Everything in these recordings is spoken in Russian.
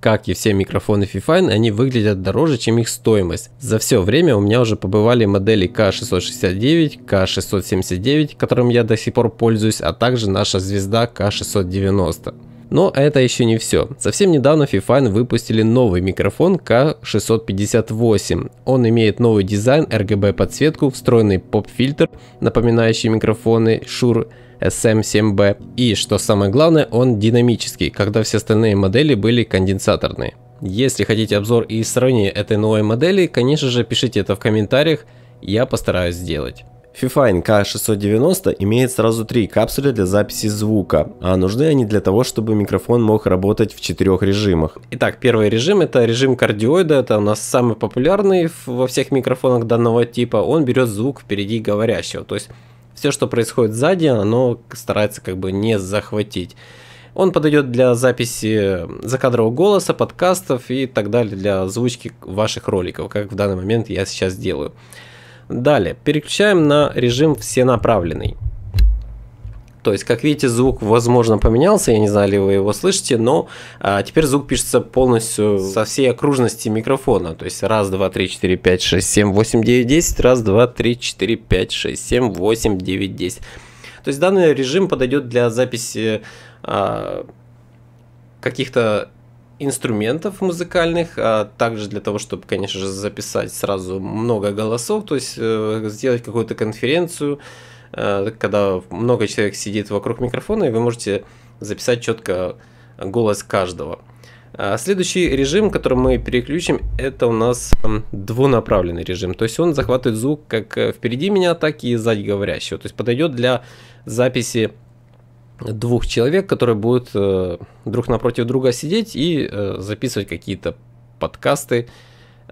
Как и все микрофоны Fifine, они выглядят дороже, чем их стоимость. За все время у меня уже побывали модели K669, K679, которым я до сих пор пользуюсь, а также наша звезда K690. Но это еще не все. Совсем недавно Fifine выпустили новый микрофон K658. Он имеет новый дизайн, RGB-подсветку, встроенный поп-фильтр, напоминающий микрофоны Shure SM7B. Эм и, что самое главное, он динамический, когда все остальные модели были конденсаторные. Если хотите обзор и сравнение этой новой модели, конечно же пишите это в комментариях, я постараюсь сделать. Fifine K 690 имеет сразу три капсули для записи звука, а нужны они для того, чтобы микрофон мог работать в четырех режимах. Итак, первый режим это режим кардиоида, это у нас самый популярный во всех микрофонах данного типа, он берет звук впереди говорящего, то есть все, что происходит сзади, оно старается как бы не захватить. Он подойдет для записи закадрового голоса, подкастов и так далее, для озвучки ваших роликов, как в данный момент я сейчас делаю. Далее, переключаем на режим всенаправленный. То есть, как видите, звук, возможно, поменялся, я не знаю, ли вы его слышите, но а, теперь звук пишется полностью со всей окружности микрофона. То есть, раз, два, три, четыре, пять, шесть, семь, восемь, девять, десять, раз, два, три, четыре, пять, шесть, семь, восемь, девять, десять. То есть, данный режим подойдет для записи а, каких-то инструментов музыкальных, а также для того, чтобы, конечно же, записать сразу много голосов, то есть э, сделать какую-то конференцию, э, когда много человек сидит вокруг микрофона, и вы можете записать четко голос каждого. А следующий режим, который мы переключим, это у нас эм, двунаправленный режим. То есть он захватывает звук как э, впереди меня, так и сзади говорящего. То есть подойдет для записи двух человек, которые будут э, друг напротив друга сидеть и э, записывать какие-то подкасты.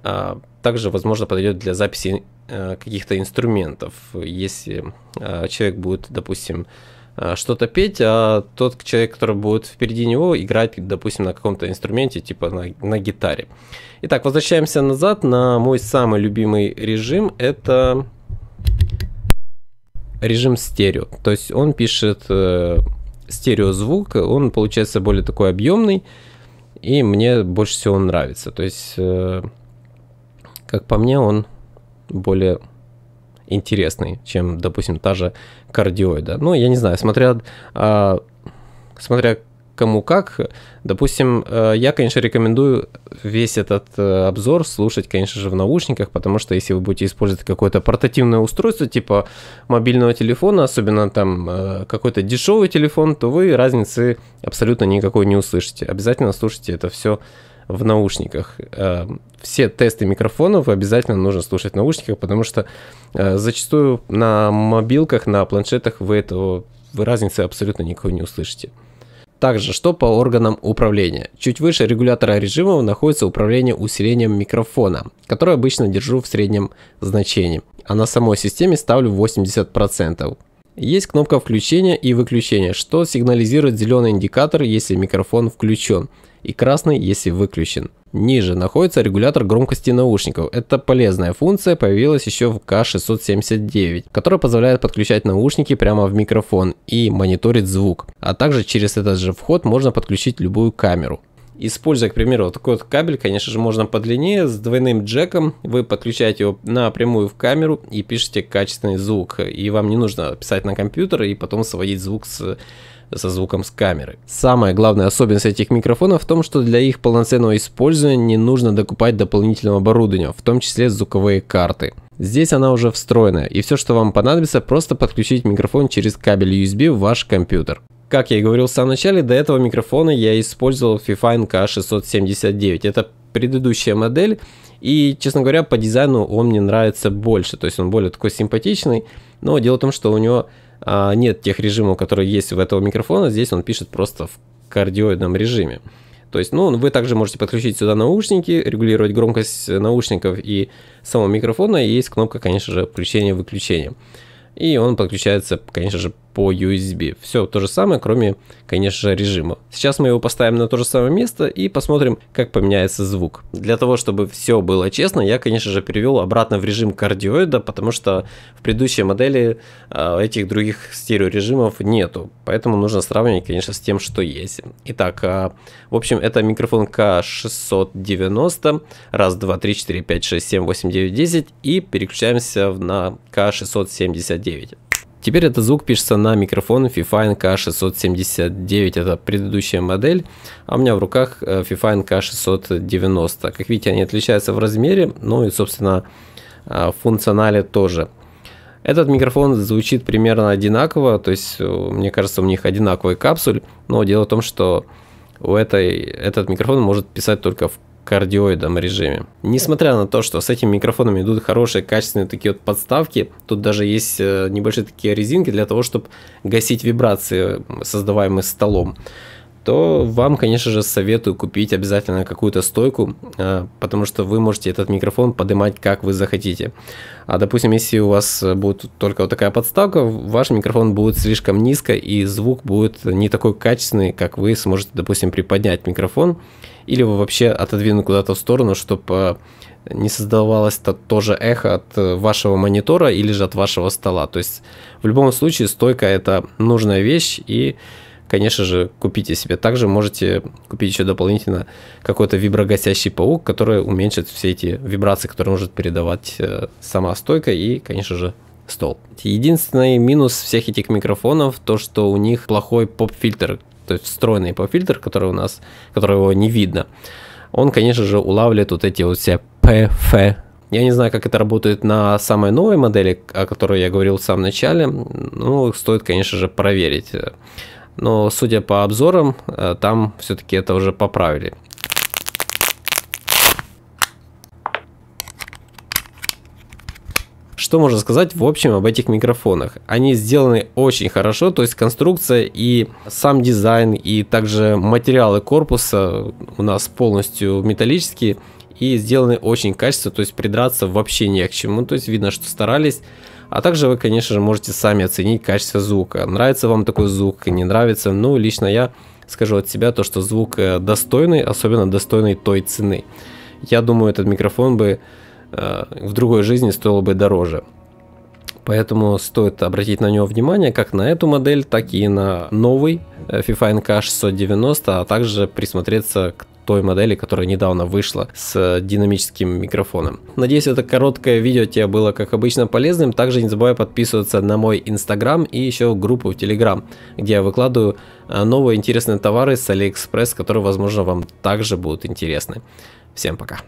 А, также, возможно, подойдет для записи э, каких-то инструментов. Если э, человек будет, допустим, э, что-то петь, а тот человек, который будет впереди него, играть, допустим, на каком-то инструменте, типа на, на гитаре. Итак, возвращаемся назад на мой самый любимый режим. Это режим стерео. То есть он пишет э, стереозвук, он получается более такой объемный, и мне больше всего он нравится. То есть, э, как по мне, он более интересный, чем, допустим, та же кардиоида. Ну, я не знаю, смотря, э, смотря кому как. Допустим, э, я, конечно, рекомендую весь этот э, обзор слушать, конечно же, в наушниках, потому что если вы будете использовать какое-то портативное устройство типа мобильного телефона, особенно там э, какой-то дешевый телефон, то вы разницы абсолютно никакой не услышите. Обязательно слушайте это все в наушниках. Все тесты микрофонов обязательно нужно слушать в наушниках, потому что зачастую на мобилках, на планшетах вы этого вы разницы абсолютно никакой не услышите. Также что по органам управления. Чуть выше регулятора режимов находится управление усилением микрофона, которое обычно держу в среднем значении, а на самой системе ставлю 80%. Есть кнопка включения и выключения, что сигнализирует зеленый индикатор, если микрофон включен, и красный, если выключен. Ниже находится регулятор громкости наушников. Эта полезная функция появилась еще в K679, которая позволяет подключать наушники прямо в микрофон и мониторить звук. А также через этот же вход можно подключить любую камеру. Используя, к примеру, вот такой вот кабель, конечно же, можно подлиннее, с двойным джеком. Вы подключаете его напрямую в камеру и пишете качественный звук. И вам не нужно писать на компьютер и потом сводить звук с со звуком с камеры. Самая главная особенность этих микрофонов в том, что для их полноценного использования не нужно докупать дополнительного оборудования, в том числе звуковые карты. Здесь она уже встроенная, и все, что вам понадобится, просто подключить микрофон через кабель USB в ваш компьютер. Как я и говорил в самом начале, до этого микрофона я использовал FIFA NK679. Это предыдущая модель. И, честно говоря, по дизайну он мне нравится больше. То есть он более такой симпатичный. Но дело в том, что у него а, нет тех режимов, которые есть у этого микрофона. Здесь он пишет просто в кардиоидном режиме. То есть, ну, вы также можете подключить сюда наушники, регулировать громкость наушников и самого микрофона. И есть кнопка, конечно же, включения-выключения. И он подключается, конечно же, по USB. Все то же самое, кроме, конечно же, режима. Сейчас мы его поставим на то же самое место и посмотрим, как поменяется звук. Для того, чтобы все было честно, я, конечно же, перевел обратно в режим кардиоида, потому что в предыдущей модели а, этих других стереорежимов нету. Поэтому нужно сравнивать, конечно, с тем, что есть. Итак, а, в общем, это микрофон К690. Раз, два, три, четыре, пять, шесть, семь, восемь, девять, десять. И переключаемся на К679. Теперь этот звук пишется на микрофон Fifine K 679 это предыдущая модель, а у меня в руках э, Fifine K 690 Как видите, они отличаются в размере, ну и, собственно, э, в функционале тоже. Этот микрофон звучит примерно одинаково, то есть, э, мне кажется, у них одинаковый капсуль, но дело в том, что у этой, этот микрофон может писать только в кардиоидом режиме. Несмотря на то, что с этими микрофонами идут хорошие качественные такие вот подставки, тут даже есть э, небольшие такие резинки для того, чтобы гасить вибрации, создаваемые столом то вам, конечно же, советую купить обязательно какую-то стойку, а, потому что вы можете этот микрофон поднимать как вы захотите. А, допустим, если у вас будет только вот такая подставка, ваш микрофон будет слишком низко, и звук будет не такой качественный, как вы сможете, допустим, приподнять микрофон, или вы вообще отодвинуть куда-то в сторону, чтобы а, не создавалось -то тоже эхо от э, вашего монитора или же от вашего стола. То есть в любом случае стойка это нужная вещь и конечно же, купите себе. Также можете купить еще дополнительно какой-то виброгасящий паук, который уменьшит все эти вибрации, которые может передавать э, сама стойка и, конечно же, стол. Единственный минус всех этих микрофонов, то что у них плохой поп-фильтр, то есть встроенный поп-фильтр, который у нас, которого не видно. Он, конечно же, улавливает вот эти вот все ПФ я не знаю, как это работает на самой новой модели, о которой я говорил в самом начале. Ну, стоит, конечно же, проверить но судя по обзорам, э, там все-таки это уже поправили. Что можно сказать в общем об этих микрофонах? Они сделаны очень хорошо, то есть конструкция и сам дизайн, и также материалы корпуса у нас полностью металлические и сделаны очень качественно, то есть придраться вообще не к чему, то есть видно, что старались. А также вы, конечно же, можете сами оценить качество звука. Нравится вам такой звук, не нравится. Ну, лично я скажу от себя то, что звук э, достойный, особенно достойный той цены. Я думаю, этот микрофон бы э, в другой жизни стоил бы дороже. Поэтому стоит обратить на него внимание как на эту модель, так и на новый FIFA NK 690, а также присмотреться к той модели, которая недавно вышла с э, динамическим микрофоном. Надеюсь, это короткое видео тебе было, как обычно, полезным. Также не забывай подписываться на мой инстаграм и еще группу в телеграм, где я выкладываю э, новые интересные товары с Алиэкспресс, которые, возможно, вам также будут интересны. Всем пока!